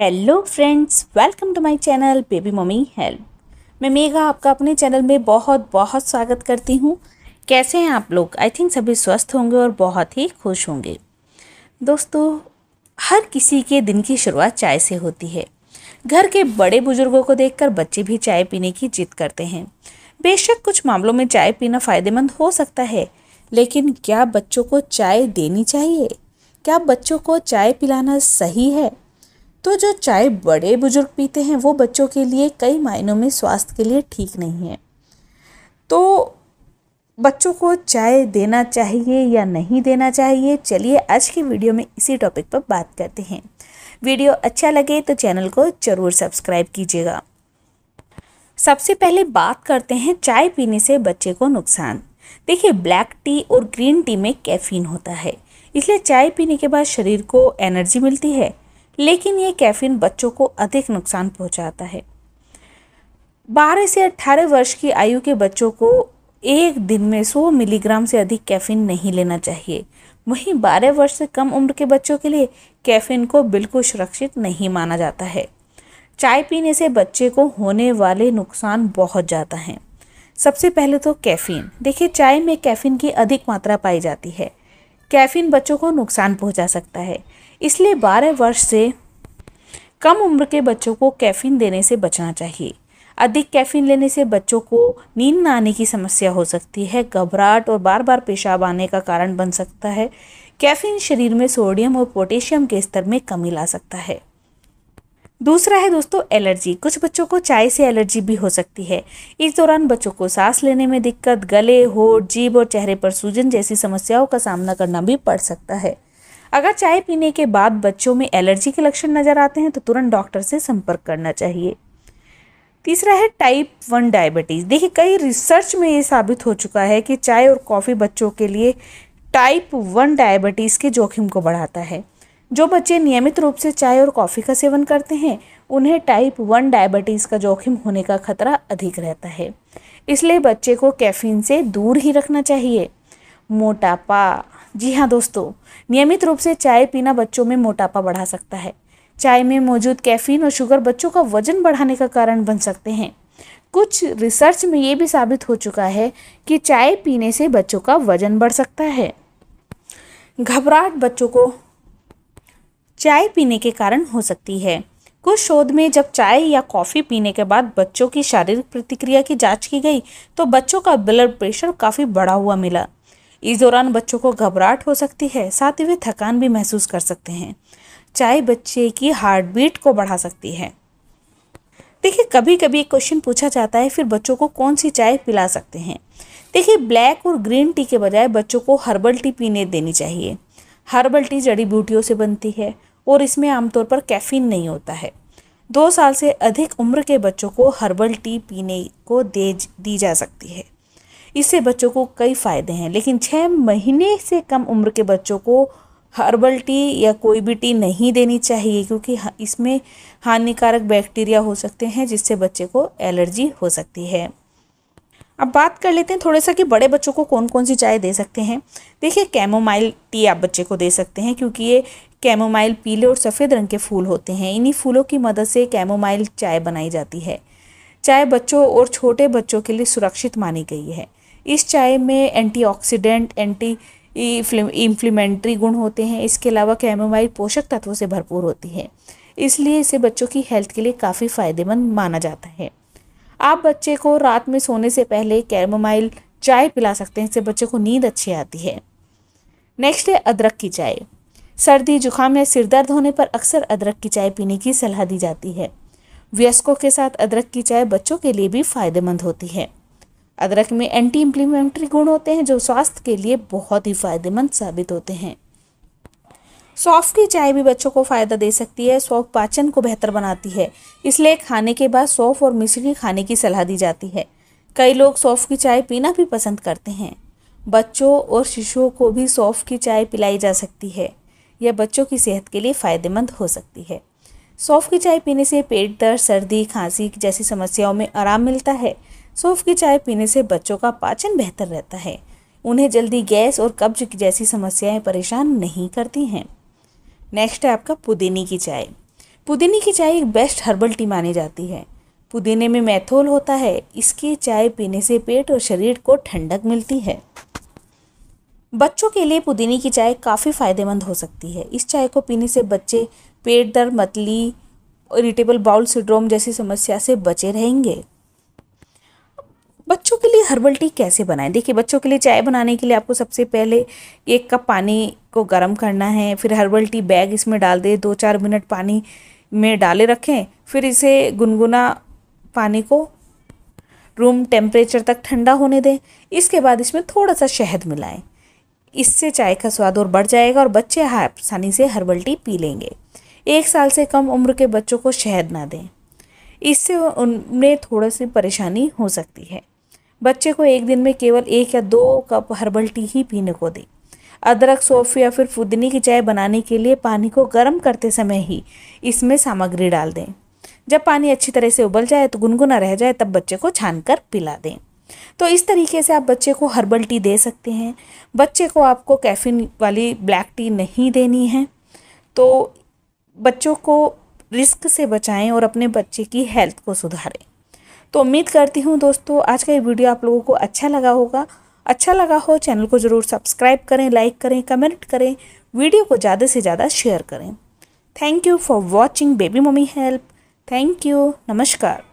hello friends welcome to my channel baby mummy help मैं मेघा आपका अपने चैनल में बहुत बहुत स्वागत करती हूँ कैसे हैं आप लोग आई थिंक सभी स्वस्थ होंगे और बहुत ही खुश होंगे दोस्तों हर किसी के दिन की शुरुआत चाय से होती है घर के बड़े बुजुर्गों को देखकर बच्चे भी चाय पीने की जिद करते हैं बेशक कुछ मामलों में चाय पीना फ़ायदेमंद हो सकता है लेकिन क्या बच्चों को चाय देनी चाहिए क्या बच्चों को चाय पिलाना सही है तो जो चाय बड़े बुजुर्ग पीते हैं वो बच्चों के लिए कई मायनों में स्वास्थ्य के लिए ठीक नहीं है तो बच्चों को चाय देना चाहिए या नहीं देना चाहिए चलिए आज की वीडियो में इसी टॉपिक पर बात करते हैं वीडियो अच्छा लगे तो चैनल को ज़रूर सब्सक्राइब कीजिएगा सबसे पहले बात करते हैं चाय पीने से बच्चे को नुकसान देखिए ब्लैक टी और ग्रीन टी में कैफीन होता है इसलिए चाय पीने के बाद शरीर को एनर्जी मिलती है लेकिन ये कैफीन बच्चों को अधिक नुकसान पहुंचाता है 12 से 18 वर्ष की आयु के बच्चों को एक दिन में 100 मिलीग्राम से अधिक कैफीन नहीं लेना चाहिए वहीं 12 वर्ष से कम उम्र के बच्चों के लिए कैफीन को बिल्कुल सुरक्षित नहीं माना जाता है चाय पीने से बच्चे को होने वाले नुकसान बहुत ज़्यादा हैं सबसे पहले तो कैफीन देखिए चाय में कैफीन की अधिक मात्रा पाई जाती है कैफीन बच्चों को नुकसान पहुंचा सकता है इसलिए 12 वर्ष से कम उम्र के बच्चों को कैफीन देने से बचना चाहिए अधिक कैफीन लेने से बच्चों को नींद न आने की समस्या हो सकती है घबराहट और बार बार पेशाब आने का कारण बन सकता है कैफीन शरीर में सोडियम और पोटेशियम के स्तर में कमी ला सकता है दूसरा है दोस्तों एलर्जी कुछ बच्चों को चाय से एलर्जी भी हो सकती है इस दौरान बच्चों को सांस लेने में दिक्कत गले होठ जीभ और चेहरे पर सूजन जैसी समस्याओं का सामना करना भी पड़ सकता है अगर चाय पीने के बाद बच्चों में एलर्जी के लक्षण नज़र आते हैं तो तुरंत डॉक्टर से संपर्क करना चाहिए तीसरा है टाइप वन डायबिटीज़ देखिए कई रिसर्च में ये साबित हो चुका है कि चाय और कॉफ़ी बच्चों के लिए टाइप वन डायबिटीज़ के जोखिम को बढ़ाता है जो बच्चे नियमित रूप से चाय और कॉफ़ी का सेवन करते हैं उन्हें टाइप वन डायबिटीज़ का जोखिम होने का खतरा अधिक रहता है इसलिए बच्चे को कैफीन से दूर ही रखना चाहिए मोटापा जी हाँ दोस्तों नियमित रूप से चाय पीना बच्चों में मोटापा बढ़ा सकता है चाय में मौजूद कैफीन और शुगर बच्चों का वजन बढ़ाने का कारण बन सकते हैं कुछ रिसर्च में ये भी साबित हो चुका है कि चाय पीने से बच्चों का वजन बढ़ सकता है घबराहट बच्चों को चाय पीने के कारण हो सकती है कुछ शोध में जब चाय या कॉफ़ी पीने के बाद बच्चों की शारीरिक प्रतिक्रिया की जांच की गई तो बच्चों का ब्लड प्रेशर काफ़ी बढ़ा हुआ मिला इस दौरान बच्चों को घबराहट हो सकती है साथ ही वे थकान भी महसूस कर सकते हैं चाय बच्चे की हार्ट बीट को बढ़ा सकती है देखिए कभी कभी क्वेश्चन पूछा जाता है फिर बच्चों को कौन सी चाय पिला सकते हैं देखिए ब्लैक और ग्रीन टी के बजाय बच्चों को हर्बल टी पीने देनी चाहिए हर्बल टी जड़ी बूटियों से बनती है और इसमें आमतौर पर कैफीन नहीं होता है दो साल से अधिक उम्र के बच्चों को हर्बल टी पीने को दे दी जा सकती है इससे बच्चों को कई फ़ायदे हैं लेकिन छः महीने से कम उम्र के बच्चों को हर्बल टी या कोई भी टी नहीं देनी चाहिए क्योंकि इसमें हानिकारक बैक्टीरिया हो सकते हैं जिससे बच्चे को एलर्जी हो सकती है अब बात कर लेते हैं थोड़ा सा कि बड़े बच्चों को कौन कौन सी चाय दे सकते हैं देखिए कैमोमाइल टी आप बच्चे को दे सकते हैं क्योंकि ये कैमोमाइल पीले और सफ़ेद रंग के फूल होते हैं इन्हीं फूलों की मदद से कैमोमाइल चाय बनाई जाती है चाय बच्चों और छोटे बच्चों के लिए सुरक्षित मानी गई है इस चाय में एंटीऑक्सीडेंट एंटी इम्प्लीमेंट्री गुण होते हैं इसके अलावा कैमोमाइल पोषक तत्वों से भरपूर होती है इसलिए इसे बच्चों की हेल्थ के लिए काफ़ी फ़ायदेमंद माना जाता है आप बच्चे को रात में सोने से पहले कैमोमाइल चाय पिला सकते हैं इससे बच्चे को नींद अच्छी आती है नेक्स्ट है अदरक की चाय सर्दी जुकाम या सिर दर्द होने पर अक्सर अदरक की चाय पीने की सलाह दी जाती है वयस्कों के साथ अदरक की चाय बच्चों के लिए भी फ़ायदेमंद होती है अदरक में एंटी इम्प्लीमेंट्री गुण होते हैं जो स्वास्थ्य के लिए बहुत ही फायदेमंद साबित होते हैं सौफ़ की चाय भी बच्चों को फ़ायदा दे सकती है सौफ़ पाचन को बेहतर बनाती है इसलिए खाने के बाद सौफ़ और मिश्री खाने की सलाह दी जाती है कई लोग सौफ़ की चाय पीना भी पसंद करते हैं बच्चों और शिशुओं को भी सौफ़ की चाय पिलाई जा सकती है यह बच्चों की सेहत के लिए फ़ायदेमंद हो सकती है सौफ़ की चाय पीने से पेट दर्द सर्दी खांसी जैसी समस्याओं में आराम मिलता है सौंफ की चाय पीने से बच्चों का पाचन बेहतर रहता है उन्हें जल्दी गैस और कब्ज जैसी समस्याएं परेशान नहीं करती हैं नेक्स्ट है आपका पुदीने की चाय पुदीने की चाय एक बेस्ट हर्बल टी मानी जाती है पुदीने में मैथोल होता है इसके चाय पीने से पेट और शरीर को ठंडक मिलती है बच्चों के लिए पुदीने की चाय काफ़ी फायदेमंद हो सकती है इस चाय को पीने से बच्चे पेट दर्द मतली इरिटेबल बाउल सिड्रोम जैसी समस्या से बचे रहेंगे हर्बल टी कैसे बनाएं देखिए बच्चों के लिए चाय बनाने के लिए आपको सबसे पहले एक कप पानी को गर्म करना है फिर हर्बल टी बैग इसमें डाल दें दो चार मिनट पानी में डाले रखें फिर इसे गुनगुना पानी को रूम टेम्परेचर तक ठंडा होने दें इसके बाद इसमें थोड़ा सा शहद मिलाएं इससे चाय का स्वाद और बढ़ जाएगा और बच्चे आसानी से हर्बल टी पी लेंगे एक साल से कम उम्र के बच्चों को शहद ना दें इससे उनमें थोड़ी सी परेशानी हो सकती है बच्चे को एक दिन में केवल एक या दो कप हर्बल टी ही पीने को दें अदरक सौंफ या फिर फुदनी की चाय बनाने के लिए पानी को गर्म करते समय ही इसमें सामग्री डाल दें जब पानी अच्छी तरह से उबल जाए तो गुनगुना रह जाए तब बच्चे को छान कर पिला दें तो इस तरीके से आप बच्चे को हर्बल टी दे सकते हैं बच्चे को आपको कैफीन वाली ब्लैक टी नहीं देनी है तो बच्चों को रिस्क से बचाएं और अपने बच्चे की हेल्थ को सुधारें तो उम्मीद करती हूँ दोस्तों आज का ये वीडियो आप लोगों को अच्छा लगा होगा अच्छा लगा हो चैनल को ज़रूर सब्सक्राइब करें लाइक करें कमेंट करें वीडियो को ज़्यादा से ज़्यादा शेयर करें thank you for watching baby mummy help thank you नमस्कार